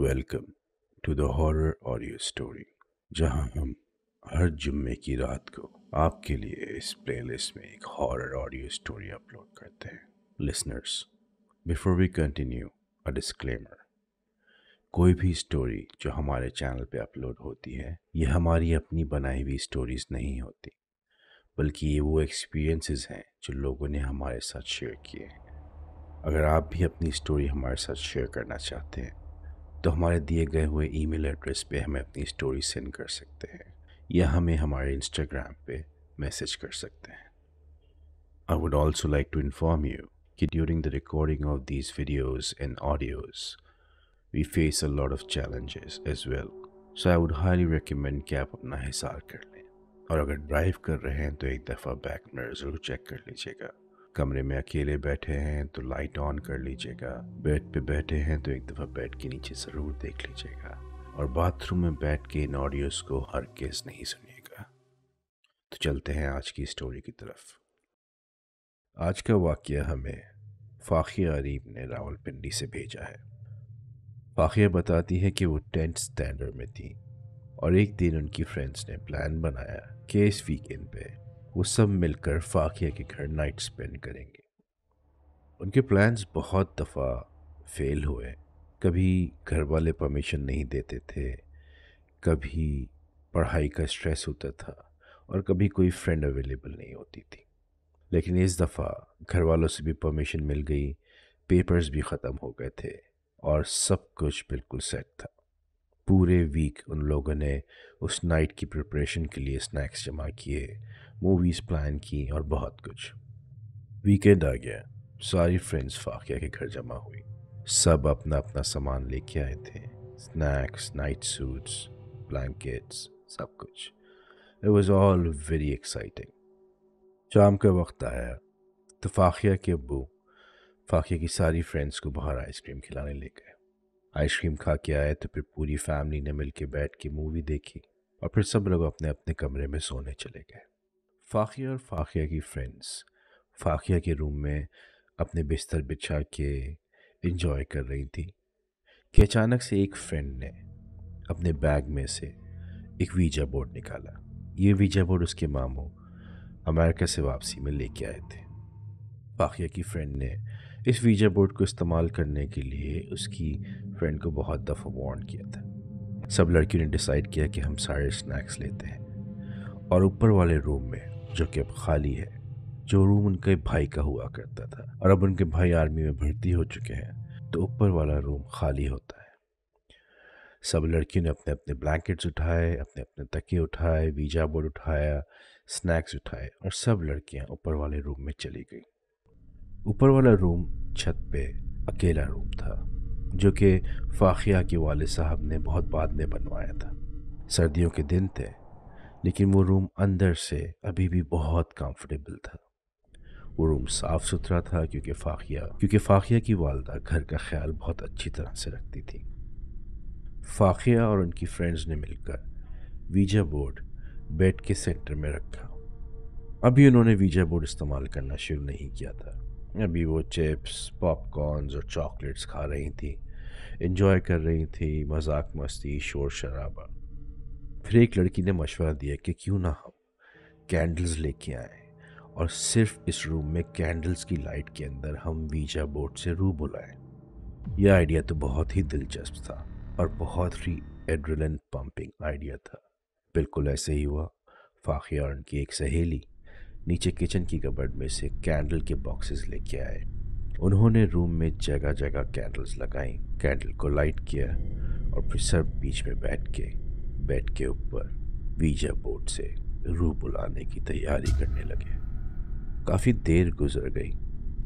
Welcome to the horror audio story जहां हम हर जुम्मे की रात को आपके लिए इस प्लेलिस्ट में एक हॉरर ऑडियो स्टोरी अपलोड करते हैं listeners before we continue a disclaimer कोई भी स्टोरी जो हमारे चैनल पे अपलोड होती है ये हमारी अपनी बनाई हुई स्टोरीज नहीं होती बल्कि ये वो एक्सपीरियंसेस हैं जो लोगों ने हमारे साथ शेयर किए हैं अगर आप भी अपनी स्टोरी हमारे साथ शेयर करना चाहते हैं तो हमारे दिए गए हुए ईमेल एड्रेस पे हमें अपनी स्टोरी सेंड कर सकते हैं या हमें हमारे इंस्टाग्राम पे मैसेज कर सकते हैं I would also like to inform you कि during the recording of these videos and audios we face a lot of challenges as well so I would highly recommend कि आप अपना हिसार कर लें और अगर ड्राइव कर रहे हैं तो एक दफ़ा बैक मिरर ज़रूर चेक कर लीजिएगा कमरे में अकेले बैठे हैं तो लाइट ऑन कर लीजिएगा बेड पे बैठे हैं तो एक दफ़ा बेड के नीचे ज़रूर देख लीजिएगा और बाथरूम में बैठ के इन ऑडियोस को हर केस नहीं सुनिएगा तो चलते हैं आज की स्टोरी की तरफ आज का वाक्य हमें फ़ाखिया अरीब ने रावलपिंडी से भेजा है फ़ाखिया बताती है कि वो टेंथ स्टैंडर्ड में थी और एक दिन उनकी फ्रेंड्स ने प्लान बनाया कि इस वीकेंड पे वो सब मिलकर फाकिया के घर नाइट स्पेंड करेंगे उनके प्लान्स बहुत दफ़ा फेल हुए कभी घर वाले परमिशन नहीं देते थे कभी पढ़ाई का स्ट्रेस होता था और कभी कोई फ्रेंड अवेलेबल नहीं होती थी लेकिन इस दफ़ा घर वालों से भी परमिशन मिल गई पेपर्स भी ख़त्म हो गए थे और सब कुछ बिल्कुल सेट था पूरे वीक उन लोगों ने उस नाइट की प्रिपरेशन के लिए स्नैक्स जमा किए मूवीज़ प्लान की और बहुत कुछ वीकेंड आ गया सारी फ्रेंड्स फाकिया के घर जमा हुई सब अपना अपना सामान लेके आए थे स्नैक्स नाइट सूट्स ब्लैंकेट्स सब कुछ it was all very exciting शाम का वक्त आया तो फाकिया के अबू फाकिया की सारी फ्रेंड्स को बाहर आइसक्रीम खिलाने ले गए आइसक्रीम खा के आए तो फिर पूरी फैमिली ने मिल के बैठ के मूवी देखी और फिर सब लोग अपने अपने कमरे में सोने चले गए फ़ाखिया और फ़ाखिया की फ्रेंड्स फ़ाखिया के रूम में अपने बिस्तर बिछा के इंजॉय कर रही थी कि अचानक से एक फ्रेंड ने अपने बैग में से एक वीजा बोर्ड निकाला ये वीजा बोर्ड उसके मामू अमेरिका से वापसी में लेके आए थे फ़ाखिया की फ्रेंड ने इस वीजा बोर्ड को इस्तेमाल करने के लिए उसकी फ्रेंड को बहुत दफ़ा वार्न किया था सब लड़कियों ने डिसाइड किया कि हम सारे स्नैक्स लेते हैं और ऊपर वाले रूम में जो कि अब खाली है जो रूम उनके भाई का हुआ करता था और अब उनके भाई आर्मी में भर्ती हो चुके हैं तो ऊपर वाला रूम खाली होता है सब लड़कियों ने अपने अपने ब्लैंकेट्स उठाए अपने अपने तके उठाए वीजा बोर्ड उठाया स्नैक्स उठाए और सब लड़कियां ऊपर वाले रूम में चली गई ऊपर वाला रूम छत पे अकेला रूम था जो कि फाखिया के वाले साहब ने बहुत बाद में बनवाया था सर्दियों के दिन थे लेकिन वो रूम अंदर से अभी भी बहुत कंफर्टेबल था वो रूम साफ़ सुथरा था क्योंकि फाखिया क्योंकि फाखिया की वालदा घर का ख्याल बहुत अच्छी तरह से रखती थी फाखिया और उनकी फ्रेंड्स ने मिलकर वीजा बोर्ड बेड के सेंटर में रखा अभी उन्होंने वीजा बोर्ड इस्तेमाल करना शुरू नहीं किया था अभी वो चिप्स पॉपकॉर्नस और चॉकलेट्स खा रही थी इन्जॉय कर रही थी मजाक मस्ती शोर शराबा फिर एक लड़की ने मशवरा दिया कि क्यों ना हम कैंडल्स लेके आए और सिर्फ इस रूम में कैंडल्स की लाइट के अंदर हम वीजा बोर्ड से रू बुलाएं यह आइडिया तो बहुत ही दिलचस्प था और बहुत ही एड्रिलन पंपिंग आइडिया था बिल्कुल ऐसे ही हुआ फाखिया और उनकी एक सहेली नीचे किचन की कबर्ड में से कैंडल के बॉक्सेस लेके आए उन्होंने रूम में जगह जगह कैंडल्स लगाई कैंडल को लाइट किया और फिर सब बीच में बैठ के बेड के ऊपर वीजा बोर्ड से रू बुलाने की तैयारी करने लगे काफ़ी देर गुजर गई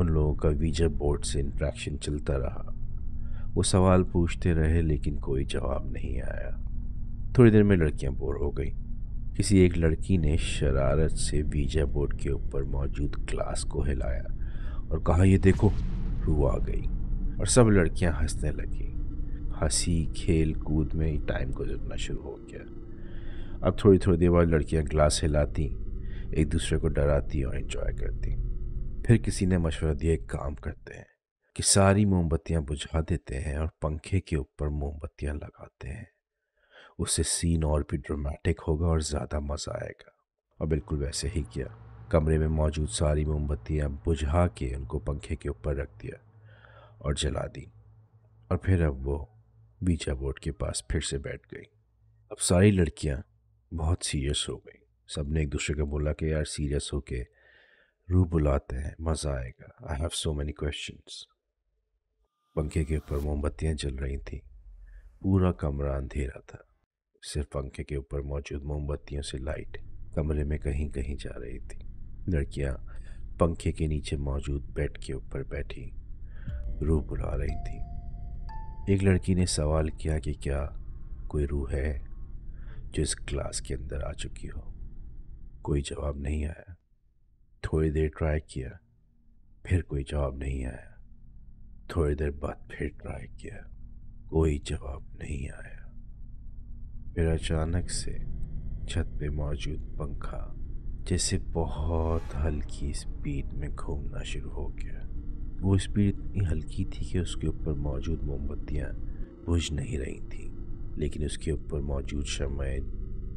उन लोगों का वीजा बोर्ड से इंट्रैक्शन चलता रहा वो सवाल पूछते रहे लेकिन कोई जवाब नहीं आया थोड़ी देर में लड़कियां बोर हो गई किसी एक लड़की ने शरारत से वीजा बोर्ड के ऊपर मौजूद ग्लास को हिलाया और कहा यह देखो रू आ गई और सब लड़कियां हंसने लगीं हंसी खेल कूद में ही टाइम गुजरना शुरू हो गया अब थोड़ी थोड़ी देर बाद लड़कियाँ ग्लास हिलाती एक दूसरे को डराती और इन्जॉय करती फिर किसी ने मशवरा दिया एक काम करते हैं कि सारी मोमबत्तियाँ बुझा देते हैं और पंखे के ऊपर मोमबत्तियाँ लगाते हैं उससे सीन और भी ड्रामेटिक होगा और ज़्यादा मज़ा आएगा और बिल्कुल वैसे ही किया कमरे में मौजूद सारी मोमबत्तियाँ बुझा के उनको पंखे के ऊपर रख दिया और जला दी और फिर अब वो बीचा बोर्ड के पास फिर से बैठ गई अब सारी लड़कियां बहुत सीरियस हो गई सब ने एक दूसरे को बोला कि यार सीरियस हो के रू बुलाते हैं मज़ा आएगा I have so many question पंखे के ऊपर मोमबत्तियाँ जल रही थीं पूरा कमरा अंधेरा था सिर्फ पंखे के ऊपर मौजूद मोमबत्तियों से लाइट कमरे में कहीं कहीं जा रही थी लड़कियाँ पंखे के नीचे मौजूद बेड के ऊपर बैठी रू बुला रही थी एक लड़की ने सवाल किया कि क्या कोई रूह है जो इस क्लास के अंदर आ चुकी हो कोई जवाब नहीं आया थोड़ी देर ट्राई किया फिर कोई जवाब नहीं आया थोड़ी देर बाद फिर ट्राई किया कोई जवाब नहीं आया फिर अचानक से छत पे मौजूद पंखा जैसे बहुत हल्की स्पीड में घूमना शुरू हो गया वो स्पीड इतनी हल्की थी कि उसके ऊपर मौजूद मोमबत्तियाँ बुझ नहीं रही थी लेकिन उसके ऊपर मौजूद शमाएँ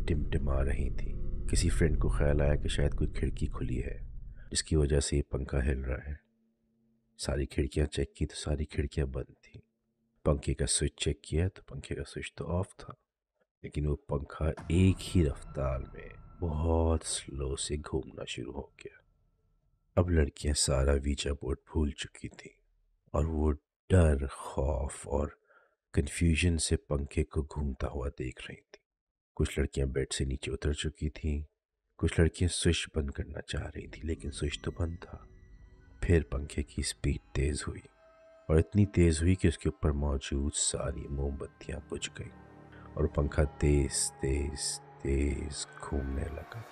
टिमटिमा रही थी किसी फ्रेंड को ख्याल आया कि शायद कोई खिड़की खुली है जिसकी वजह से ये पंखा हिल रहा है सारी खिड़कियाँ चेक की तो सारी खिड़कियाँ बंद थी पंखे का स्विच चेक किया तो पंखे का स्विच तो ऑफ था लेकिन वो पंखा एक ही रफ्तार में बहुत स्लो से घूमना शुरू हो गया अब लड़कियां सारा वीजा बोर्ड भूल चुकी थीं और वो डर खौफ और कन्फ्यूजन से पंखे को घूमता हुआ देख रही थी कुछ लड़कियां बेड से नीचे उतर चुकी थीं कुछ लड़कियां स्विच बंद करना चाह रही थी लेकिन स्विच तो बंद था फिर पंखे की स्पीड तेज़ हुई और इतनी तेज़ हुई कि उसके ऊपर मौजूद सारी मोमबत्तियाँ बुझ गईं और पंखा तेज़ तेज़ तेज़ घूमने लगा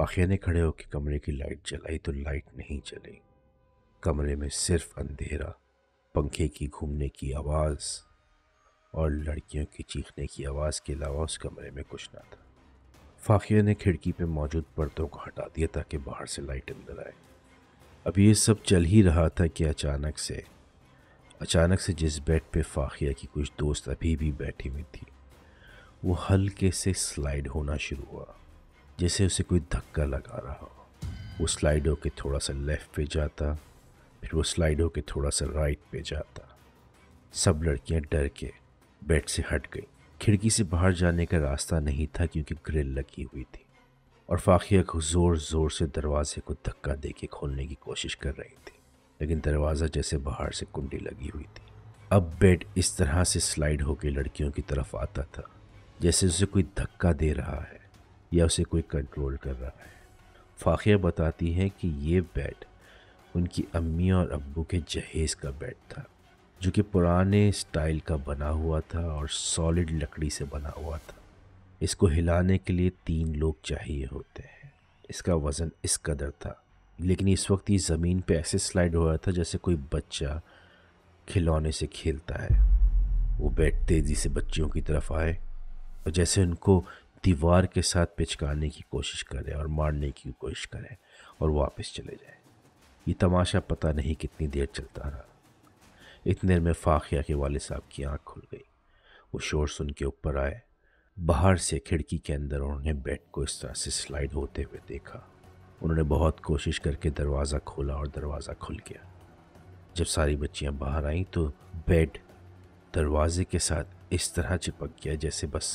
आखिया ने खड़े होकर कमरे की लाइट जलाई तो लाइट नहीं चली कमरे में सिर्फ अंधेरा पंखे की घूमने की आवाज़ और लड़कियों की चीखने की आवाज़ के अलावा उस कमरे में कुछ ना था फाखिया ने खिड़की पर मौजूद पर्दों को हटा दिया ताकि बाहर से लाइट अंदर आए अब ये सब चल ही रहा था कि अचानक से अचानक से जिस बेड पे फाखिया की कुछ दोस्त अभी भी बैठी हुई थी वो हल्के से स्लाइड होना शुरू हुआ जैसे उसे कोई धक्का लगा रहा हो वो स्लाइड होके थोड़ा सा लेफ़्ट पे जाता फिर वो स्लाइड होके थोड़ा सा राइट पे जाता सब लड़कियां डर के बेड से हट गई खिड़की से बाहर जाने का रास्ता नहीं था क्योंकि ग्रिल लगी हुई थी और फाखिया को ज़ोर ज़ोर से दरवाजे को धक्का दे के खोलने की कोशिश कर रही थी लेकिन दरवाज़ा जैसे बाहर से कुंडी लगी हुई थी अब बेड इस तरह से स्लाइड होकर लड़कियों की तरफ आता था जैसे उसे कोई धक्का दे रहा है या उसे कोई कंट्रोल कर रहा है फ़ाखिया बताती हैं कि ये बेड उनकी अम्मी और अब्बू के जहेज़ का बेड था जो कि पुराने स्टाइल का बना हुआ था और सॉलिड लकड़ी से बना हुआ था इसको हिलाने के लिए तीन लोग चाहिए होते हैं इसका वज़न इस कदर था लेकिन इस वक्त ये ज़मीन पे ऐसे स्लाइड हो रहा था जैसे कोई बच्चा खिलौने से खेलता है वो बेड तेज़ी से बच्चियों की तरफ आए और जैसे उनको दीवार के साथ पिचकाने की कोशिश करें और मारने की कोशिश करें और वापस चले जाएं। ये तमाशा पता नहीं कितनी देर चलता रहा इतने में फाखिया के वाले साहब की आंख खुल गई वो शोर सुन के ऊपर आए बाहर से खिड़की के अंदर उन्होंने बेड को इस तरह से स्लाइड होते हुए देखा उन्होंने बहुत कोशिश करके दरवाज़ा खोला और दरवाज़ा खुल गया जब सारी बच्चियां बाहर आईं तो बेड दरवाजे के साथ इस तरह चिपक गया जैसे बस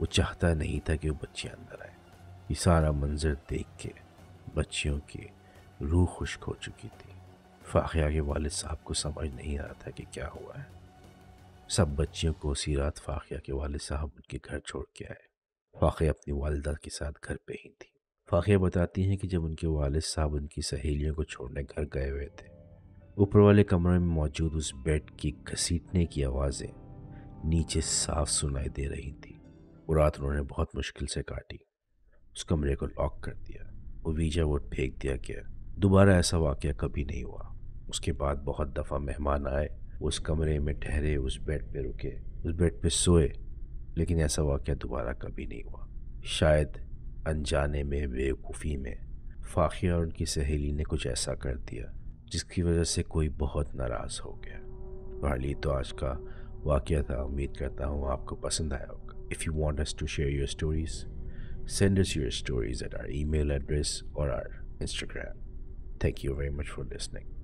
वो चाहता नहीं था कि वो बच्चे अंदर आए ये सारा मंजर देख के बच्चियों की रूह खुश्क हो चुकी थी फाखिया के वालिद साहब को समझ नहीं आ रहा था कि क्या हुआ है सब बच्चियों को उसी रात फाखिया के वालिद साहब उनके घर छोड़ के आए फाखिया अपनी वालदा के साथ घर पे ही थी फाखिया बताती हैं कि जब उनके वालद साहब उनकी सहेलियों को छोड़ने घर गए हुए थे ऊपर वाले कमरे में मौजूद उस बेड की घसीटने की आवाज़ें नीचे साफ सुनाई दे रही थी वो रात उन्होंने बहुत मुश्किल से काटी उस कमरे को लॉक कर दिया वो वीजा वोट फेंक दिया गया दोबारा ऐसा वाक़ कभी नहीं हुआ उसके बाद बहुत दफ़ा मेहमान आए उस कमरे में ठहरे उस बेड पे रुके उस बेड पे सोए लेकिन ऐसा वाक़ दोबारा कभी नहीं हुआ शायद अनजाने में बेवकूफ़ी में फ़ाखिया और उनकी सहेली ने कुछ ऐसा कर दिया जिसकी वजह से कोई बहुत नाराज़ हो गया बहरली तो आज का वाक़ था उम्मीद करता हूँ आपको पसंद आया होगा If you want us to share your stories, send us your stories at our email address or our Instagram. Thank you very much for listening.